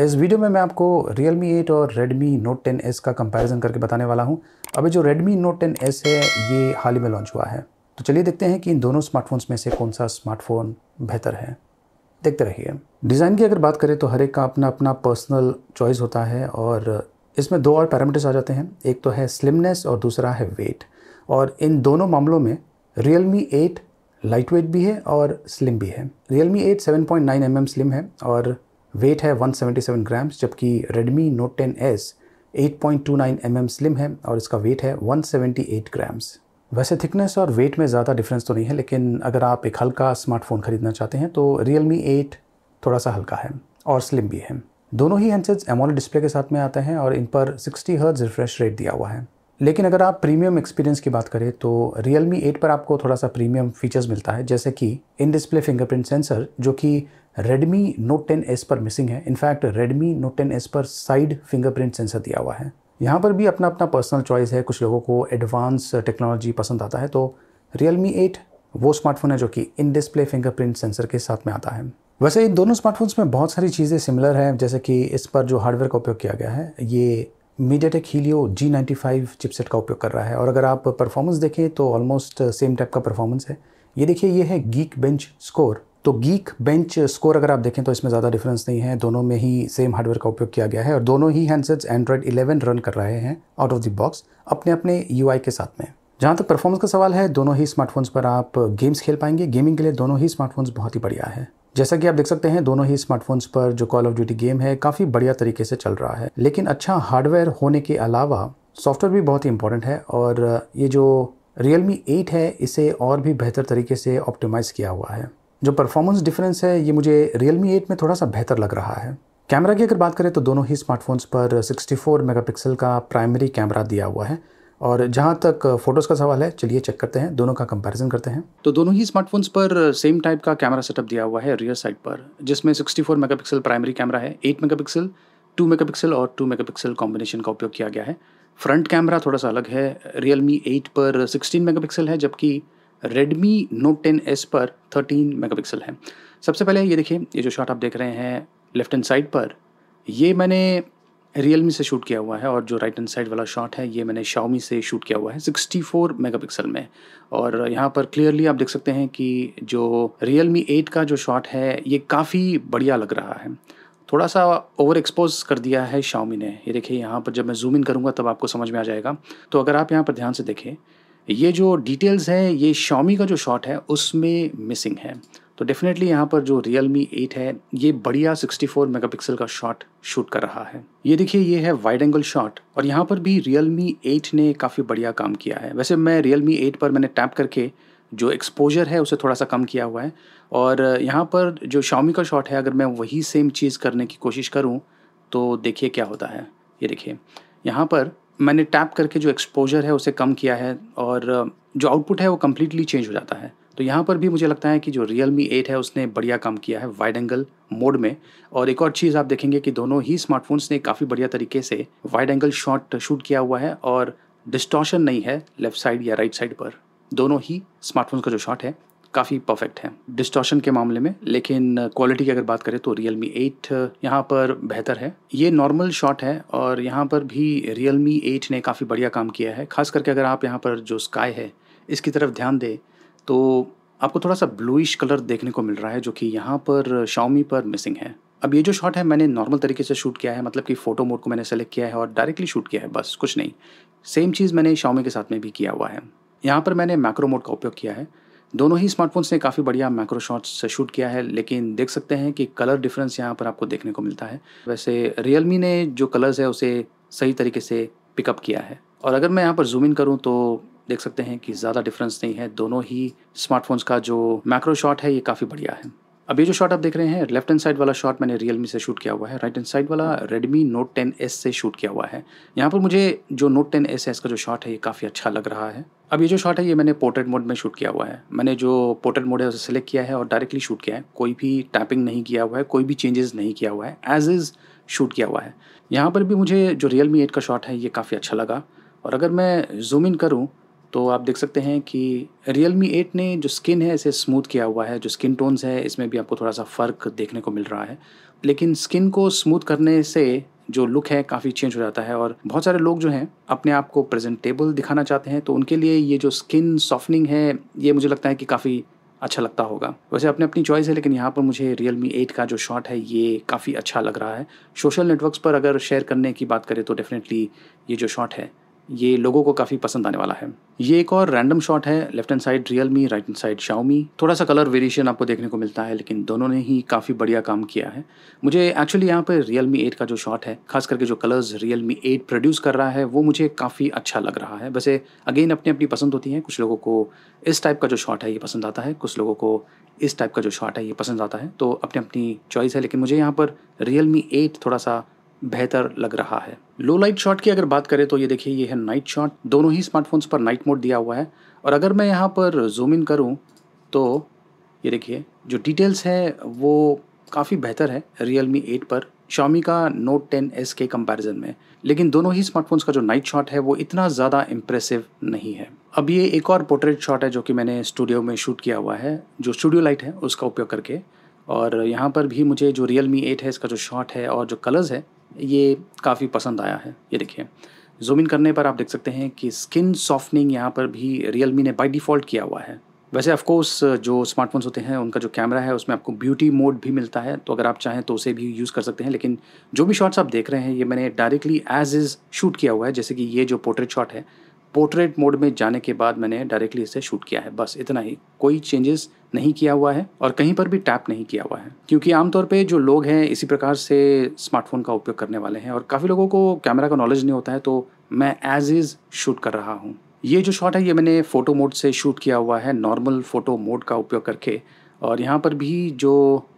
इस वीडियो में मैं आपको Realme 8 और Redmi Note 10s का कंपैरिजन करके बताने वाला हूँ अभी जो Redmi Note 10s है ये हाल ही में लॉन्च हुआ है तो चलिए देखते हैं कि इन दोनों स्मार्टफोन्स में से कौन सा स्मार्टफोन बेहतर है देखते रहिए डिज़ाइन की अगर बात करें तो हर एक का अपना अपना पर्सनल चॉइस होता है और इसमें दो और पैरामीटर्स आ जाते हैं एक तो है स्लिमनेस और दूसरा है वेट और इन दोनों मामलों में Realme एट लाइट वेट भी है और स्लिम भी है Realme 8 7.9 mm स्लिम है और वेट है 177 ग्राम्स जबकि Redmi Note 10s 8.29 mm slim है और इसका वेट है 178 ग्राम्स वैसे थिकनेस और वेट में ज़्यादा डिफरेंस तो नहीं है लेकिन अगर आप एक हल्का स्मार्टफोन ख़रीदना चाहते हैं तो Realme 8 थोड़ा सा हल्का है और स्लिम भी है दोनों ही हैंडसेट्स एमोल डिस्प्ले के साथ में आते हैं और इन पर 60 हर्ट्ज रिफ्रेश रेट दिया हुआ है लेकिन अगर आप प्रीमियम एक्सपीरियंस की बात करें तो रियल मी एट पर आपको थोड़ा सा प्रीमियम फीचर्स मिलता है जैसे कि इन डिस्प्ले फिंगरप्रिंट सेंसर जो कि Redmi Note 10s पर मिसिंग है इनफैक्ट Redmi Note 10s पर साइड फिंगरप्रिंट सेंसर दिया हुआ है यहाँ पर भी अपना अपना पर्सनल चॉइस है कुछ लोगों को एडवांस टेक्नोलॉजी पसंद आता है तो Realme 8 वो स्मार्टफोन है जो कि इन डिस्प्ले फिंगरप्रिंट सेंसर के साथ में आता है वैसे इन दोनों स्मार्टफोन्स में बहुत सारी चीज़ें सिमिलर हैं जैसे कि इस पर जो हार्डवेयर का उपयोग किया गया है ये MediaTek Helio G ninety five chipset का उपयोग कर रहा है और अगर आप परफॉर्मेंस देखें तो ऑलमोस्ट सेम टाइप का परफॉर्मेंस है ये देखिए ये है गीक बेंच स्कोर तो गीक बेंच स्कोर अगर आप देखें तो इसमें ज़्यादा डिफरेंस नहीं है दोनों में ही सेम हार्डवेयर का उपयोग किया गया है और दोनों ही हैंडसेट्स एंड्रॉयड 11 रन कर रहे हैं आउट ऑफ द बॉक्स अपने अपने यूआई के साथ में जहाँ तक परफॉर्मेंस का सवाल है दोनों ही स्मार्टफोन्स पर आप गेम्स खेल पाएंगे गेमिंग के लिए दोनों ही स्मार्टफोन्स बहुत ही बढ़िया है जैसा कि आप देख सकते हैं दोनों ही स्मार्टफोन्स पर जो कॉल ऑफ ड्यूटी गेम है काफ़ी बढ़िया तरीके से चल रहा है लेकिन अच्छा हार्डवेयर होने के अलावा सॉफ्टवेयर भी बहुत ही इंपॉर्टेंट है और ये जो रियलमी एट है इसे और भी बेहतर तरीके से ऑप्टिमाइज़ किया हुआ है जो परफॉर्मेंस डिफरेंस है ये मुझे रियलमी एट में थोड़ा सा बेहतर लग रहा है कैमरा की अगर बात करें तो दोनों ही स्मार्टफोन्स पर 64 मेगापिक्सल का प्राइमरी कैमरा दिया हुआ है और जहाँ तक फ़ोटोज़ का सवाल है चलिए चेक करते हैं दोनों का कंपैरिजन करते हैं तो दोनों ही स्मार्टफोन्स पर सेम टाइप का कैमरा सेटअप दिया हुआ है रियर साइड पर जिसमें 64 मेगापिक्सल प्राइमरी कैमरा है 8 मेगापिक्सल 2 मेगापिक्सल और 2 मेगापिक्सल कॉम्बिनेशन का उपयोग किया गया है फ्रंट कैमरा थोड़ा सा अलग है रियल मी एट पर सिक्सटीन मेगा है जबकि रेडमी नोट टेन एस पर थर्टीन मेगापिक्सल है सबसे पहले ये देखिए ये जो शॉट आप देख रहे हैं लेफ्ट एंड साइड पर ये मैंने रियल से शूट किया हुआ है और जो राइट एंड साइड वाला शॉट है ये मैंने शाओमी से शूट किया हुआ है 64 मेगापिक्सल में और यहाँ पर क्लियरली आप देख सकते हैं कि जो मी एट का जो शॉट है ये काफ़ी बढ़िया लग रहा है थोड़ा सा ओवर एक्सपोज कर दिया है शाओमी ने ये देखिए यहाँ पर जब मैं जूम इन करूँगा तब आपको समझ में आ जाएगा तो अगर आप यहाँ पर ध्यान से देखें ये जो डिटेल्स है ये शॉमी का जो शॉट है उसमें मिसिंग है तो डेफिनेटली यहाँ पर जो रियल मी एट है ये बढ़िया 64 मेगापिक्सल का शॉट शूट कर रहा है ये देखिए ये है वाइड एंगल शॉट और यहाँ पर भी रियल मी एट ने काफ़ी बढ़िया काम किया है वैसे मैं रियल मी एट पर मैंने टैप करके जो एक्सपोजर है उसे थोड़ा सा कम किया हुआ है और यहाँ पर जो शॉमी का शॉट है अगर मैं वही सेम चीज़ करने की कोशिश करूँ तो देखिए क्या होता है ये देखिए यहाँ पर मैंने टैप करके जो एक्सपोजर है उसे कम किया है और जो आउटपुट है वो कम्प्लीटली चेंज हो जाता है तो यहाँ पर भी मुझे लगता है कि जो रियल मी एट है उसने बढ़िया काम किया है वाइड एंगल मोड में और एक और चीज़ आप देखेंगे कि दोनों ही स्मार्टफोन्स ने काफ़ी बढ़िया तरीके से वाइड एंगल शॉट शूट किया हुआ है और डिस्टॉशन नहीं है लेफ्ट साइड या राइट साइड पर दोनों ही स्मार्टफोन का जो शॉट है काफ़ी परफेक्ट है डिस्टॉशन के मामले में लेकिन क्वालिटी की अगर बात करें तो रियल मी एट यहाँ पर बेहतर है ये नॉर्मल शॉट है और यहाँ पर भी रियल मी एट ने काफ़ी बढ़िया काम किया है खास करके अगर आप यहाँ पर जो स्काई है इसकी तरफ ध्यान दें तो आपको थोड़ा सा ब्लूइश कलर देखने को मिल रहा है जो कि यहाँ पर शाओमी पर मिसिंग है अब ये जो शॉट है मैंने नॉर्मल तरीके से शूट किया है मतलब कि फ़ोटो मोड को मैंने सेलेक्ट किया है और डायरेक्टली शूट किया है बस कुछ नहीं सेम चीज़ मैंने शाओमी के साथ में भी किया हुआ है यहाँ पर मैंने मैक्रो मोड का उपयोग किया है दोनों ही स्मार्टफोन्स ने काफ़ी बढ़िया मैक्रो शॉट्स शूट किया है लेकिन देख सकते हैं कि कलर डिफरेंस यहाँ पर आपको देखने को मिलता है वैसे रियलमी ने जो कलर्स है उसे सही तरीके से पिकअप किया है और अगर मैं यहाँ पर जूम इन करूँ तो देख सकते हैं कि ज़्यादा डिफरेंस नहीं है दोनों ही स्मार्टफोन्स का जो मैक्रो शॉट है ये काफ़ी बढ़िया है अब ये जो शॉट आप देख रहे हैं लेफ्ट हैंड साइड वाला शॉट मैंने रियलमी से शूट किया हुआ है राइट हैंड साइड वाला रेडमी नोट टेन एस से शूट किया हुआ है यहाँ पर मुझे जो नोट टेन एस है इसका जो शॉट है ये काफ़ी अच्छा लग रहा है अब ये जो शॉट है ये मैंने पोर्ट्रेट मोड में शूट किया हुआ है मैंने जो पोर्ट्रेट मोड है उसे सेलेक्ट किया है और डायरेक्टली शूट किया है कोई भी टैपिंग नहीं किया हुआ है कोई भी चेंजेस नहीं किया हुआ है एज इज़ शूट किया हुआ है यहाँ पर भी मुझे जो रियल मी एट का शॉट है ये काफ़ी अच्छा लगा और अगर मैं जूम इन करूँ तो आप देख सकते हैं कि रियल मी एट ने जो स्किन है इसे स्मूथ किया हुआ है जो स्किन टोन्स है इसमें भी आपको थोड़ा सा फ़र्क देखने को मिल रहा है लेकिन स्किन को स्मूथ करने से जो लुक है काफ़ी चेंज हो जाता है और बहुत सारे लोग जो हैं अपने आप को प्रेजेंटेबल दिखाना चाहते हैं तो उनके लिए ये जो स्किन सॉफ्टनिंग है ये मुझे लगता है कि काफ़ी अच्छा लगता होगा वैसे अपने अपनी चॉइस है लेकिन यहाँ पर मुझे रियल मी एट का जो शॉट है ये काफ़ी अच्छा लग रहा है सोशल नेटवर्क्स पर अगर शेयर करने की बात करें तो डेफिनेटली ये जो शॉट है ये लोगों को काफ़ी पसंद आने वाला है ये एक और रैंडम शॉट है left hand side Realme right hand side Xiaomi थोड़ा सा कलर वेरिएशन आपको देखने को मिलता है लेकिन दोनों ने ही काफ़ी बढ़िया काम किया है मुझे एक्चुअली यहाँ पर रियल मी एट का जो शॉट है खास करके जो colours Realme eight produce कर रहा है वो मुझे काफ़ी अच्छा लग रहा है वैसे अगेन अपनी अपनी पसंद होती है कुछ लोगों को इस टाइप का जो शॉट है ये पसंद आता है कुछ लोगों को इस टाइप का जो शॉट है ये पसंद आता है तो अपनी अपनी चॉइस है लेकिन मुझे यहाँ पर रियल मी एट थोड़ा सा बेहतर लग रहा है लो लाइट शॉट की अगर बात करें तो ये देखिए ये है नाइट शॉट दोनों ही स्मार्टफोन्स पर नाइट मोड दिया हुआ है और अगर मैं यहाँ पर जूम इन करूँ तो ये देखिए जो डिटेल्स है वो काफ़ी बेहतर है रियल मी एट पर शॉमी का नोट टेन एस के कंपैरिजन में लेकिन दोनों ही स्मार्टफोन्स का जो नाइट शॉट है वो इतना ज़्यादा इम्प्रेसिव नहीं है अब ये एक और पोर्ट्रेट शॉट है जो कि मैंने स्टूडियो में शूट किया हुआ है जो स्टूडियो लाइट है उसका उपयोग करके और यहाँ पर भी मुझे जो रियल मी एट है इसका जो शॉट है और जो कलर्स है ये काफ़ी पसंद आया है ये देखिए जूम इन करने पर आप देख सकते हैं कि स्किन सॉफ्टनिंग यहाँ पर भी रियलमी ने बाई डिफ़ॉल्ट किया हुआ है वैसे ऑफकोर्स जो स्मार्टफोन्स होते हैं उनका जो कैमरा है उसमें आपको ब्यूटी मोड भी मिलता है तो अगर आप चाहें तो उसे भी यूज़ कर सकते हैं लेकिन जो भी शॉट्स आप देख रहे हैं ये मैंने डायरेक्टली एज इज़ शूट किया हुआ है जैसे कि ये जो पोर्ट्रेट शॉट है पोर्ट्रेट मोड में जाने के बाद मैंने डायरेक्टली इसे शूट किया है बस इतना ही कोई चेंजेस नहीं किया हुआ है और कहीं पर भी टैप नहीं किया हुआ है क्योंकि आमतौर पे जो लोग हैं इसी प्रकार से स्मार्टफोन का उपयोग करने वाले हैं और काफ़ी लोगों को कैमरा का नॉलेज नहीं होता है तो मैं एज इज़ शूट कर रहा हूँ ये जो शॉट है ये मैंने फ़ोटो मोड से शूट किया हुआ है नॉर्मल फ़ोटो मोड का उपयोग करके और यहाँ पर भी जो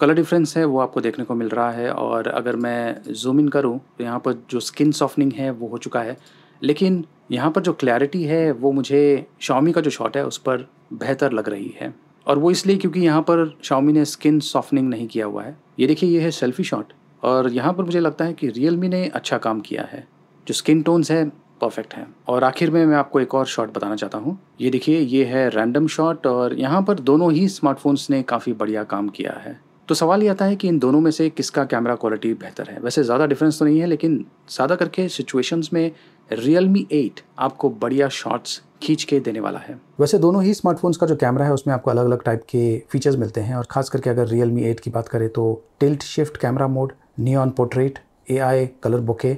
कलर डिफरेंस है वो आपको देखने को मिल रहा है और अगर मैं जूम इन करूँ तो यहाँ पर जो स्किन सॉफ्टनिंग है वो हो चुका है लेकिन यहाँ पर जो क्लैरिटी है वो मुझे शाओमी का जो शॉट है उस पर बेहतर लग रही है और वो इसलिए क्योंकि यहाँ पर शाओमी ने स्किन सॉफ्टनिंग नहीं किया हुआ है ये देखिए ये है सेल्फी शॉट और यहाँ पर मुझे लगता है कि रियलमी ने अच्छा काम किया है जो स्किन टोन्स है परफेक्ट है और आखिर में मैं आपको एक और शॉट बताना चाहता हूँ ये देखिए ये है रैंडम शॉट और यहाँ पर दोनों ही स्मार्टफोन्स ने काफ़ी बढ़िया काम किया है तो सवाल ये आता है कि इन दोनों में से किसका कैमरा क्वालिटी बेहतर है वैसे ज़्यादा डिफरेंस तो नहीं है लेकिन ज़्यादा करके सिचुएशंस में रियल मी एट आपको बढ़िया शॉट्स खींच के देने वाला है वैसे दोनों ही स्मार्टफोन्स का जो कैमरा है उसमें आपको अलग अलग टाइप के फीचर्स मिलते हैं और खास करके अगर रियल मी एट की बात करें तो tilt shift camera mode neon portrait a colour bokeh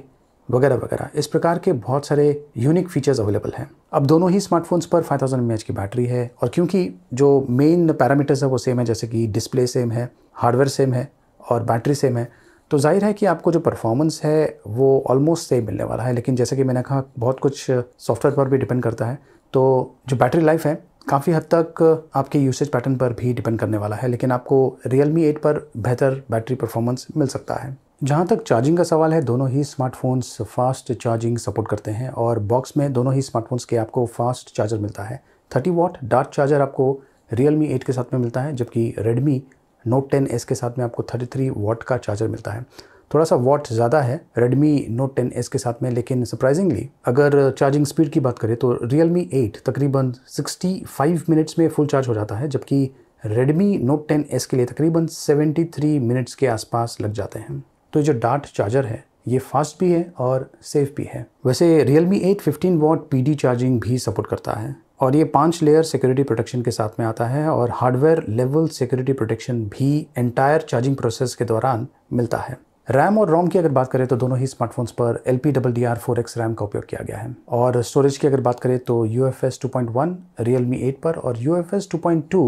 वगैरह वगैरह इस प्रकार के बहुत सारे यूनिक फीचर्स अवेलेबल हैं अब दोनों ही स्मार्टफोन्स पर 5000 थाउजेंड की बैटरी है और क्योंकि जो मेन पैरामीटर्स है वो सेम है जैसे कि डिस्प्ले सेम है हार्डवेयर सेम है और बैटरी सेम है तो जाहिर है कि आपको जो परफॉर्मेंस है वो ऑलमोस्ट सेम मिलने वाला है लेकिन जैसे कि मैंने कहा बहुत कुछ सॉफ्टवेयर पर भी डिपेंड करता है तो जो बैटरी लाइफ है काफ़ी हद तक आपके यूसेज पैटर्न पर भी डिपेंड करने वाला है लेकिन आपको रियल मी एट पर बेहतर बैटरी परफॉर्मेंस मिल सकता है जहाँ तक चार्जिंग का सवाल है दोनों ही स्मार्टफोन्स फास्ट चार्जिंग सपोर्ट करते हैं और बॉक्स में दोनों ही स्मार्टफोन्स के आपको फास्ट चार्जर मिलता है थर्टी वॉट डार्क चार्जर आपको रियल मी एट के साथ में मिलता है जबकि रेडमी नोट 10s के साथ में आपको 33 वॉट का चार्जर मिलता है थोड़ा सा वॉट ज़्यादा है Redmi Note 10s के साथ में लेकिन सरप्राइजिंगली अगर चार्जिंग स्पीड की बात करें तो Realme 8 तकरीबन 65 मिनट्स में फुल चार्ज हो जाता है जबकि Redmi Note 10s के लिए तकरीबन 73 मिनट्स के आसपास लग जाते हैं तो जो डार्ट चार्जर है ये फास्ट भी है और सेफ भी है वैसे Realme 8 15 वॉट पी चार्जिंग भी सपोर्ट करता है और ये पांच लेयर सिक्योरिटी प्रोटेक्शन के साथ में आता है और हार्डवेयर लेवल सिक्योरिटी प्रोटेक्शन भी एंटायर चार्जिंग प्रोसेस के दौरान मिलता है रैम और रोम की अगर बात करें तो दोनों ही स्मार्टफोन्स पर L P double D R four X RAM का उपयोग किया गया है और स्टोरेज की अगर बात करें तो U F S two point one Realme eight पर और U F S two point two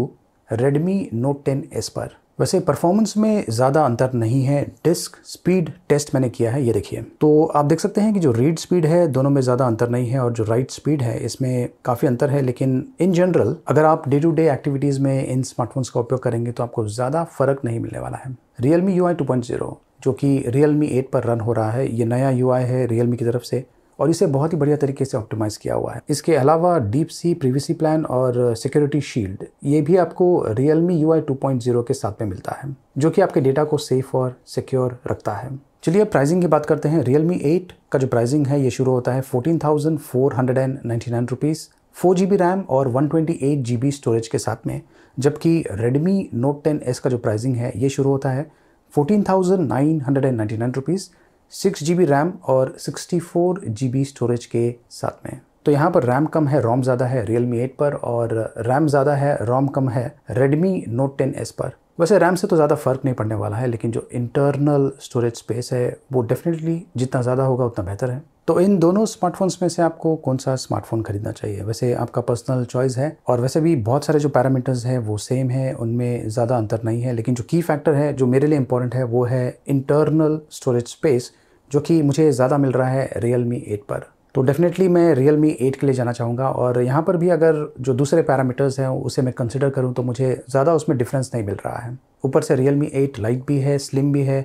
Redmi Note ten S पर वैसे परफॉर्मेंस में ज़्यादा अंतर नहीं है डिस्क स्पीड टेस्ट मैंने किया है ये देखिए तो आप देख सकते हैं कि जो रीड स्पीड है दोनों में ज़्यादा अंतर नहीं है और जो राइट स्पीड है इसमें काफ़ी अंतर है लेकिन इन जनरल अगर आप डे टू डे एक्टिविटीज़ में इन स्मार्टफोन्स का उपयोग करेंगे तो आपको ज़्यादा फ़र्क नहीं मिलने वाला है Realme U I two point zero जो कि रियल मी एट पर रन हो रहा है ये नया यू आई है रियल मी की तरफ से और इसे बहुत ही बढ़िया तरीके से ऑप्टिमाइज़ किया हुआ है इसके अलावा डीप सी प्रीवीसी प्लान और सिक्योरिटी शील्ड ये भी आपको रियलमी यू आई के साथ में मिलता है जो कि आपके डेटा को सेफ और सिक्योर रखता है चलिए अब प्राइसिंग की बात करते हैं रियलमी एट का जो प्राइसिंग है ये शुरू होता है fourteen thousand four hundred and ninety nine rupees four G B RAM और one twenty eight G B storage के साथ में जबकि रेडमी नोट टेन एस का जो प्राइसिंग है ये शुरू होता है fourteen thousand nine hundred and ninety nine rupees six G RAM और सिक्सटी फोर जी स्टोरेज के साथ में तो यहाँ पर रैम कम है रोम ज़्यादा है रियल मी एट पर और रैम ज़्यादा है रोम कम है रेडमी नोट टेन एस पर वैसे रैम से तो ज़्यादा फ़र्क नहीं पड़ने वाला है लेकिन जो इंटरनल स्टोरेज स्पेस है वो डेफिनेटली जितना ज़्यादा होगा उतना बेहतर है तो इन दोनों स्मार्टफोन्स में से आपको कौन सा स्मार्टफोन खरीदना चाहिए वैसे आपका पर्सनल चॉइस है और वैसे भी बहुत सारे जो पैरामीटर्स हैं वो सेम है उनमें ज़्यादा अंतर नहीं है लेकिन जो की फैक्टर है जो मेरे लिए इंपॉर्टेंट है वो है इंटरनल स्टोरेज स्पेस जो कि मुझे ज़्यादा मिल रहा है रियल मी एट पर तो डेफ़िनेटली मैं रियल मी एट के लिए जाना चाहूँगा और यहाँ पर भी अगर जो दूसरे पैरामीटर्स हैं उसे मैं कंसिडर करूँ तो मुझे ज़्यादा उसमें डिफरेंस नहीं मिल रहा है ऊपर से रियल मी एट लाइट भी है स्लिम भी है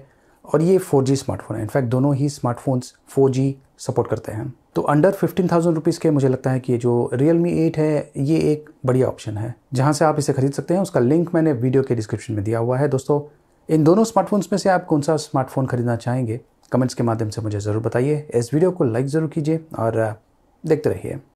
और ये 4G स्मार्टफोन है इनफैक्ट दोनों ही स्मार्टफोन्स 4G सपोर्ट करते हैं तो अंडर फिफ्टीन थाउजेंड रुपीज़ के मुझे लगता है कि ये जो रियल मी एट है ये एक बढ़िया ऑप्शन है जहाँ से आप इसे खरीद सकते हैं उसका लिंक मैंने वीडियो के डिस्क्रिप्शन में दिया हुआ है दोस्तों इन दोनों स्मार्टफोन्स में से आप कौन सा स्मार्टफोन खरीदना चाहेंगे कमेंट्स के माध्यम से मुझे ज़रूर बताइए इस वीडियो को लाइक ज़रूर कीजिए और देखते रहिए